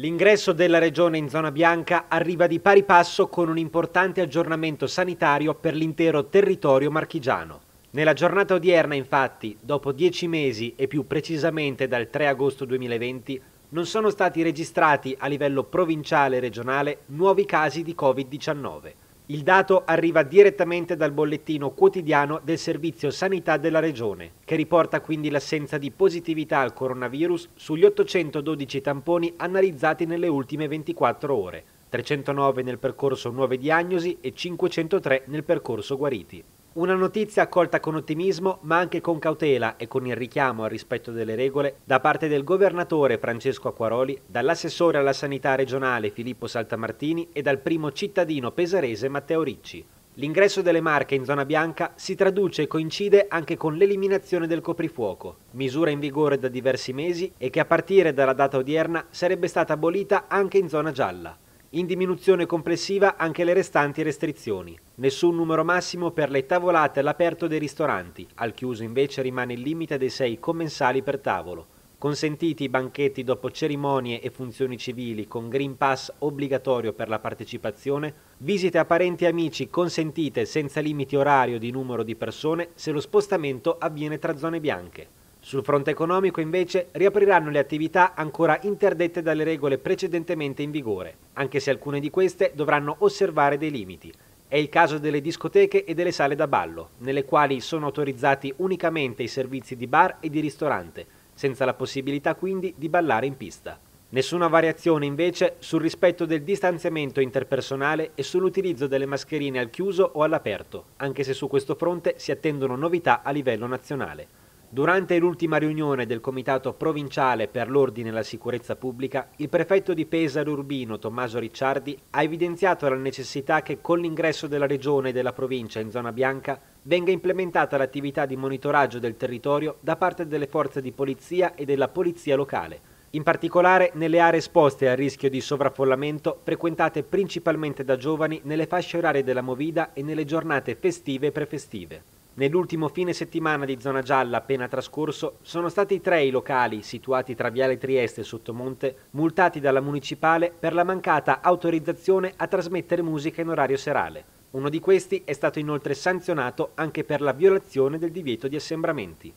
L'ingresso della regione in zona bianca arriva di pari passo con un importante aggiornamento sanitario per l'intero territorio marchigiano. Nella giornata odierna, infatti, dopo dieci mesi e più precisamente dal 3 agosto 2020, non sono stati registrati a livello provinciale e regionale nuovi casi di Covid-19. Il dato arriva direttamente dal bollettino quotidiano del Servizio Sanità della Regione, che riporta quindi l'assenza di positività al coronavirus sugli 812 tamponi analizzati nelle ultime 24 ore, 309 nel percorso nuove diagnosi e 503 nel percorso guariti. Una notizia accolta con ottimismo ma anche con cautela e con il richiamo al rispetto delle regole da parte del governatore Francesco Acquaroli, dall'assessore alla sanità regionale Filippo Saltamartini e dal primo cittadino pesarese Matteo Ricci. L'ingresso delle Marche in zona bianca si traduce e coincide anche con l'eliminazione del coprifuoco, misura in vigore da diversi mesi e che a partire dalla data odierna sarebbe stata abolita anche in zona gialla. In diminuzione complessiva anche le restanti restrizioni. Nessun numero massimo per le tavolate all'aperto dei ristoranti, al chiuso invece rimane il limite dei 6 commensali per tavolo. Consentiti i banchetti dopo cerimonie e funzioni civili con Green Pass obbligatorio per la partecipazione, visite a parenti e amici consentite senza limiti orario di numero di persone se lo spostamento avviene tra zone bianche. Sul fronte economico invece riapriranno le attività ancora interdette dalle regole precedentemente in vigore, anche se alcune di queste dovranno osservare dei limiti. È il caso delle discoteche e delle sale da ballo, nelle quali sono autorizzati unicamente i servizi di bar e di ristorante, senza la possibilità quindi di ballare in pista. Nessuna variazione invece sul rispetto del distanziamento interpersonale e sull'utilizzo delle mascherine al chiuso o all'aperto, anche se su questo fronte si attendono novità a livello nazionale. Durante l'ultima riunione del Comitato Provinciale per l'Ordine e la Sicurezza Pubblica, il prefetto di Pesaro Urbino Tommaso Ricciardi ha evidenziato la necessità che con l'ingresso della regione e della provincia in zona bianca venga implementata l'attività di monitoraggio del territorio da parte delle forze di polizia e della polizia locale, in particolare nelle aree esposte al rischio di sovraffollamento frequentate principalmente da giovani nelle fasce orarie della Movida e nelle giornate festive e prefestive. Nell'ultimo fine settimana di zona gialla appena trascorso sono stati tre i locali situati tra Viale Trieste e Sottomonte multati dalla municipale per la mancata autorizzazione a trasmettere musica in orario serale. Uno di questi è stato inoltre sanzionato anche per la violazione del divieto di assembramenti.